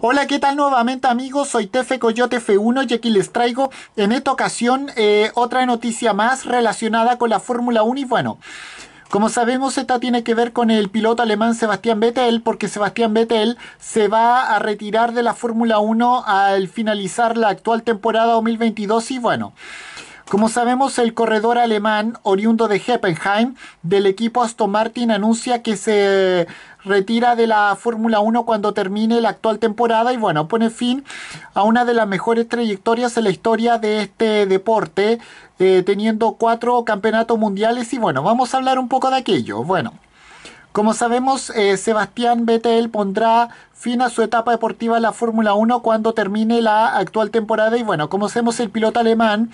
Hola, ¿qué tal nuevamente amigos? Soy Tefe Coyote F1 y aquí les traigo en esta ocasión eh, otra noticia más relacionada con la Fórmula 1 y bueno... Como sabemos, esta tiene que ver con el piloto alemán Sebastián Vettel, porque Sebastián Vettel se va a retirar de la Fórmula 1 al finalizar la actual temporada 2022 y bueno, como sabemos, el corredor alemán oriundo de Heppenheim del equipo Aston Martin anuncia que se retira de la Fórmula 1 cuando termine la actual temporada y bueno, pone fin a una de las mejores trayectorias en la historia de este deporte, eh, teniendo cuatro campeonatos mundiales y bueno, vamos a hablar un poco de aquello. Bueno. Como sabemos, eh, Sebastián Vettel pondrá fin a su etapa deportiva en la Fórmula 1 cuando termine la actual temporada. Y bueno, como sabemos, el piloto alemán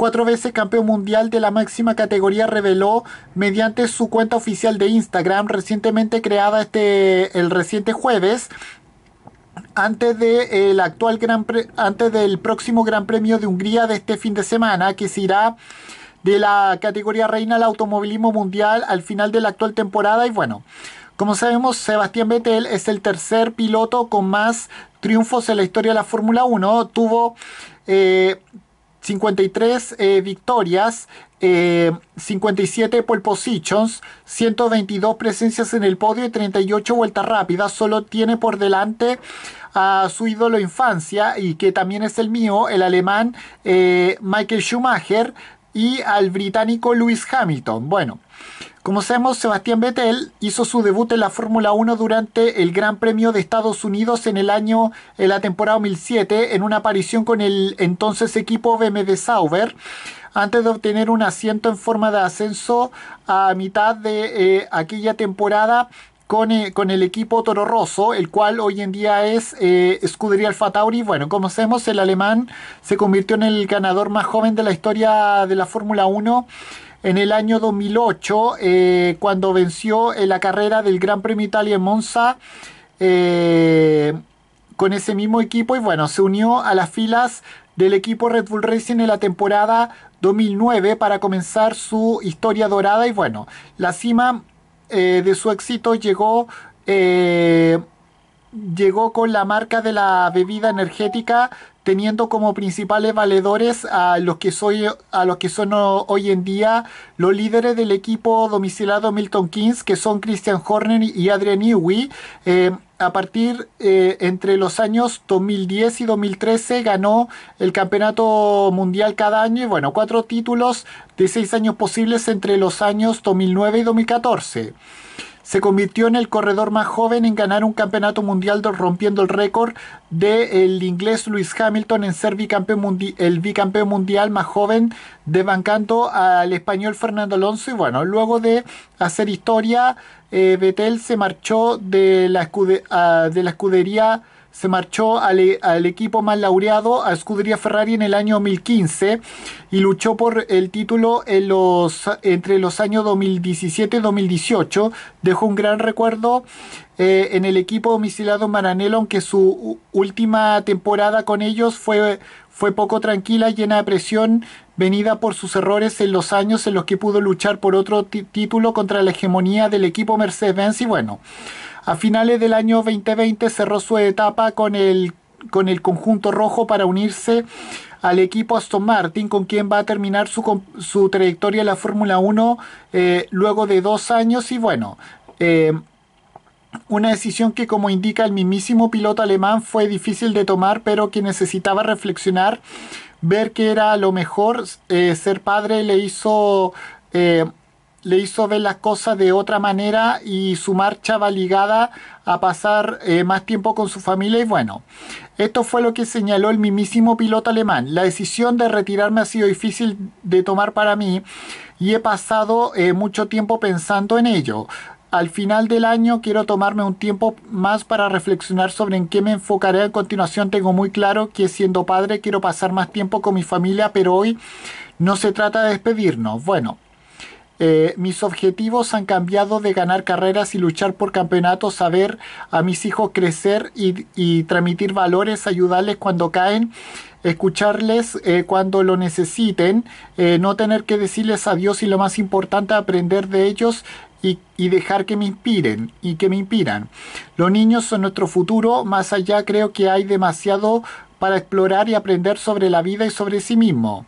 cuatro veces campeón mundial de la máxima categoría, reveló mediante su cuenta oficial de Instagram, recientemente creada este, el reciente jueves, antes de actual gran antes del próximo Gran Premio de Hungría de este fin de semana que se irá de la categoría reina al automovilismo mundial al final de la actual temporada y bueno como sabemos, Sebastián Vettel es el tercer piloto con más triunfos en la historia de la Fórmula 1. Tuvo eh, 53 eh, victorias, 57 eh, pole positions, 122 presencias en el podio y 38 vueltas rápidas. Solo tiene por delante a su ídolo infancia y que también es el mío, el alemán eh, Michael Schumacher y al británico Lewis Hamilton. Bueno. Como sabemos, Sebastián Vettel hizo su debut en la Fórmula 1 durante el Gran Premio de Estados Unidos en el año, en la temporada 2007, en una aparición con el entonces equipo BMW Sauber, antes de obtener un asiento en forma de ascenso a mitad de eh, aquella temporada eh, con, el equipo Toro Rosso, el cual hoy en día es eh, Scuderia Alfa Tauri. Bueno, como sabemos, el alemán se convirtió en el ganador más joven de la historia de la Fórmula 1 en el año 2008 eh, cuando venció en eh, la carrera del Gran Premio Italia en Monza eh, con ese mismo equipo y bueno, se unió a las filas del equipo Red Bull Racing en la temporada 2009 para comenzar su historia dorada y bueno, la cima de su éxito llegó llegó con la marca de la bebida energética teniendo como principales valedores a los que soy a los que son hoy en día los líderes del equipo domicilado Milton Keynes que son Christian Horner y Adrian Iwi eh, a partir eh, entre los años 2010 y 2013 ganó el campeonato mundial cada año y bueno cuatro títulos de seis años posibles entre los años 2009 y 2014 se convirtió en el corredor más joven en ganar un campeonato mundial rompiendo el récord del inglés Lewis Hamilton en ser el bicampeón mundial más joven, desbancando al español Fernando Alonso. Y bueno, luego de hacer historia, eh, Vettel Betel se marchó de la, ah, de la escudería se marchó e, al, equipo más laureado, a Scuderia Ferrari, en el año 2015 y luchó por el título en los, entre los años 2017 y 2018. Dejó un gran recuerdo eh, en el equipo domicilado Maranello, aunque su última temporada con ellos fue, fue poco tranquila, llena de presión venida por sus errores en los años en los que pudo luchar por otro título contra la hegemonía del equipo Mercedes-Benz y bueno, a finales del año 2020 cerró su etapa con el, con el conjunto rojo para unirse al equipo Aston Martin, con quien va a terminar su, trayectoria en la Fórmula 1 eh, luego de dos años y bueno, eh, una decisión que, como indica el mismísimo piloto alemán, fue difícil de tomar, pero que necesitaba reflexionar, ver qué era lo mejor. Eh, ser padre le hizo, eh, le hizo ver las cosas de otra manera y su marcha va ligada a pasar eh, más tiempo con su familia y bueno. Esto fue lo que señaló el mismísimo piloto alemán. La decisión de retirarme ha sido difícil de tomar para mí y he pasado mucho tiempo pensando en ello. Al final del año quiero tomarme un tiempo más para reflexionar sobre en qué me enfocaré. A continuación tengo muy claro que siendo padre quiero pasar más tiempo con mi familia, pero hoy no se trata de despedirnos. Bueno, eh, mis objetivos han cambiado de ganar carreras y luchar por campeonatos, a ver a mis hijos crecer y, transmitir valores, ayudarles cuando caen, escucharles eh, cuando lo necesiten, eh, no tener que decirles adiós y lo más importante, aprender de ellos y, dejar que me inspiren y que me inspiran. Los niños son nuestro futuro, más allá creo que hay demasiado para explorar y aprender sobre la vida y sobre sí mismo.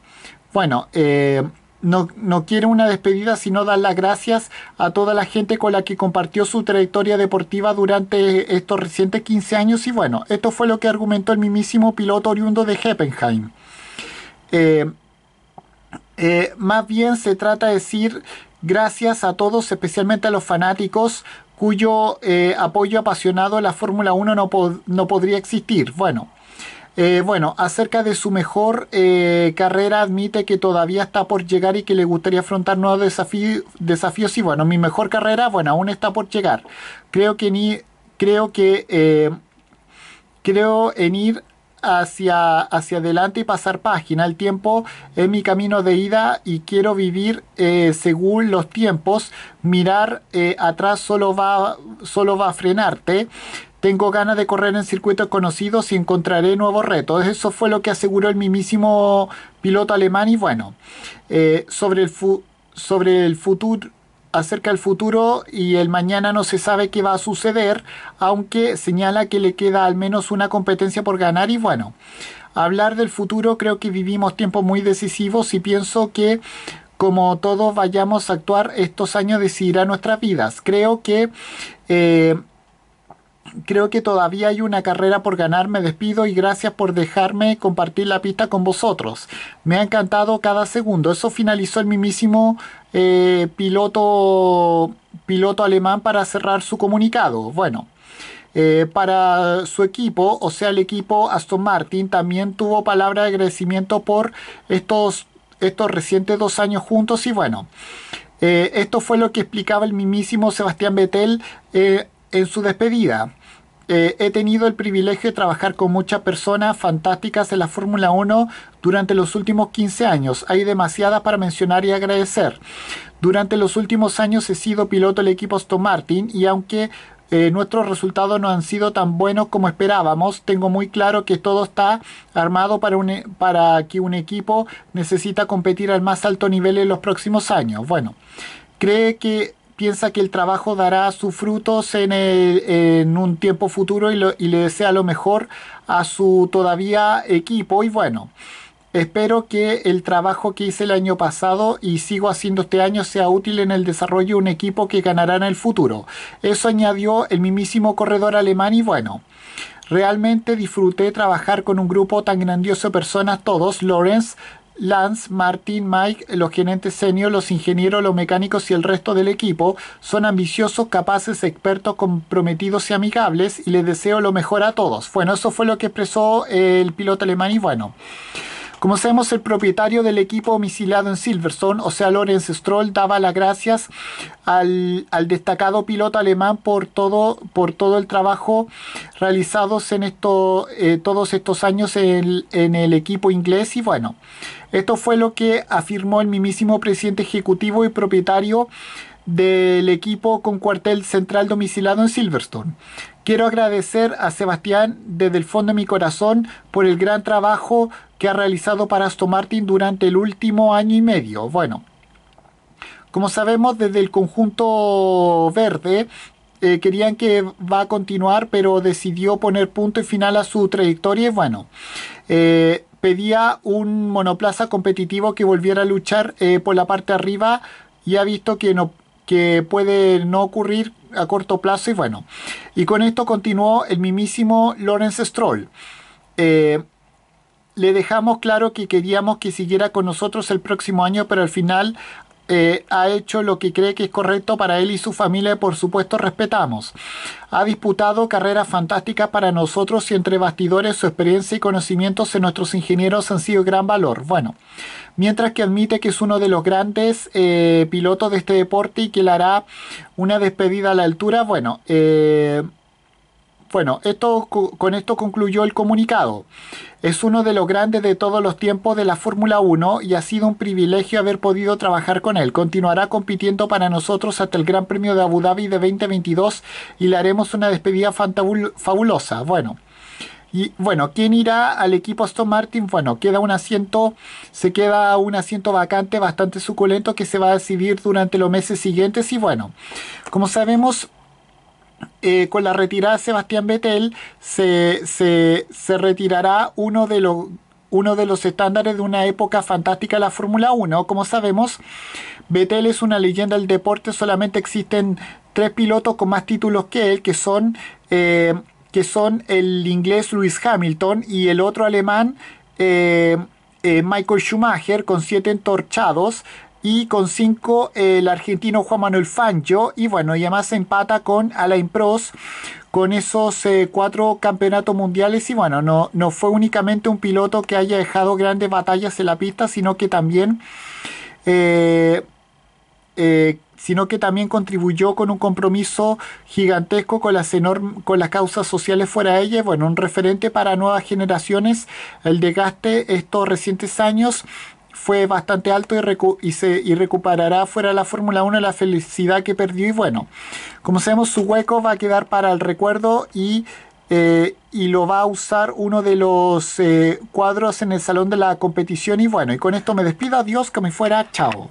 Bueno, eh, no, quiero una despedida, sino dar las gracias a toda la gente con la que compartió su trayectoria deportiva durante estos recientes 15 años. Y bueno, esto fue lo que argumentó el mismísimo piloto oriundo de Heppenheim. Eh, eh, más bien se trata de decir Gracias a todos, especialmente a los fanáticos cuyo eh, apoyo apasionado a la Fórmula 1 no, no, podría existir. Bueno, eh, bueno, acerca de su mejor eh, carrera, admite que todavía está por llegar y que le gustaría afrontar nuevos desafíos. Y bueno, mi mejor carrera, bueno, aún está por llegar. Creo que ni. Creo que. creo en ir hacia, hacia adelante y pasar página. El tiempo es mi camino de ida y quiero vivir eh, según los tiempos. Mirar eh, atrás solo va, solo va a frenarte. Tengo ganas de correr en circuitos conocidos y encontraré nuevos retos. Eso fue lo que aseguró el mismísimo piloto alemán y bueno, eh, sobre el, sobre el futuro acerca del futuro y el mañana no se sabe qué va a suceder, aunque señala que le queda al menos una competencia por ganar y bueno, hablar del futuro creo que vivimos tiempos muy decisivos y pienso que como todos vayamos a actuar estos años decidirá nuestras vidas. Creo que eh, creo que todavía hay una carrera por ganar. Me despido y gracias por dejarme compartir la pista con vosotros. Me ha encantado cada segundo. Eso finalizó el mismísimo eh, piloto, piloto alemán para cerrar su comunicado. Bueno. Eh, para su equipo, o sea, el equipo Aston Martin, también tuvo palabra de agradecimiento por estos, estos recientes dos años juntos y bueno. Eh, esto fue lo que explicaba el mismísimo Sebastián Vettel en su despedida. Eh, he tenido el privilegio de trabajar con muchas personas fantásticas en la Fórmula 1 durante los últimos 15 años. Hay demasiadas para mencionar y agradecer. Durante los últimos años he sido piloto del equipo Aston Martin y aunque eh, nuestros resultados no han sido tan buenos como esperábamos, tengo muy claro que todo está armado para, e, para que un equipo necesita competir al más alto nivel en los próximos años. Bueno, cree que piensa que el trabajo dará sus frutos en, un tiempo futuro y, y, le desea lo mejor a su todavía equipo. Y bueno, espero que el trabajo que hice el año pasado y sigo haciendo este año sea útil en el desarrollo de un equipo que ganará en el futuro. Eso añadió el mismísimo corredor alemán y bueno. Realmente disfruté trabajar con un grupo tan grandioso de personas, todos, Lawrence, Lance, Martin, Mike, los gerentes senior, los ingenieros, los mecánicos y el resto del equipo son ambiciosos, capaces, expertos, comprometidos y amigables y les deseo lo mejor a todos. Bueno, eso fue lo que expresó el piloto alemán y bueno. Como sabemos, el propietario del equipo domiciliado en Silverstone, o sea, Lorenz Stroll, daba las gracias al, destacado piloto alemán por todo, por todo el trabajo realizado en esto, eh, todos estos años en, en el equipo inglés. Y bueno, esto fue lo que afirmó el mismísimo presidente ejecutivo y propietario del equipo con cuartel central domiciliado en Silverstone. Quiero agradecer a Sebastián desde el fondo de mi corazón por el gran trabajo que ha realizado para Aston Martin durante el último año y medio. Bueno, como sabemos, desde el conjunto verde eh, querían que va a continuar, pero decidió poner punto y final a su trayectoria. Y bueno, eh, pedía un monoplaza competitivo que volviera a luchar eh, por la parte arriba y ha visto que no que puede no ocurrir a corto plazo y bueno y con esto continuó el mismísimo Lawrence Stroll le dejamos claro que queríamos que siguiera con nosotros el próximo año, pero al final eh, ha hecho lo que cree que es correcto para él y su familia, por supuesto respetamos. Ha disputado carreras fantásticas para nosotros y entre bastidores su experiencia y conocimientos en nuestros ingenieros han sido gran valor. Bueno, mientras que admite que es uno de los grandes eh, pilotos de este deporte y que le hará una despedida a la altura, bueno, eh, bueno, esto, con esto concluyó el comunicado. Es uno de los grandes de todos los tiempos de la Fórmula 1 y ha sido un privilegio haber podido trabajar con él. Continuará compitiendo para nosotros hasta el Gran Premio de Abu Dhabi de 2022 y le haremos una despedida fabulosa. Bueno. Y bueno, ¿quién irá al equipo Aston Martin? Bueno, queda un asiento, se queda un asiento vacante bastante suculento que se va a decidir durante los meses siguientes. Y bueno, como sabemos, eh, con la retirada de Sebastián Vettel se, retirará uno de los uno de los estándares de una época fantástica de la Fórmula 1. Como sabemos, Vettel es una leyenda del deporte, solamente existen tres pilotos con más títulos que él, que son, eh, que son el inglés Lewis Hamilton y el otro alemán eh, Michael Schumacher con siete entorchados y con cinco el argentino Juan Manuel Fangio y bueno, y además se empata con Alain Prost con esos eh, cuatro campeonatos mundiales y bueno, no, no fue únicamente un piloto que haya dejado grandes batallas en la pista, sino que también eh, eh, sino que también contribuyó con un compromiso gigantesco con las, con las causas sociales fuera de ella. Bueno, un referente para nuevas generaciones, el desgaste estos recientes años fue bastante alto y, se, recuperará fuera de la Fórmula 1 la felicidad que perdió. Y bueno, como sabemos, su hueco va a quedar para el recuerdo y, eh, y lo va a usar uno de los eh, cuadros en el salón de la competición. Y bueno, y con esto me despido. Adiós, que me fuera. Chao.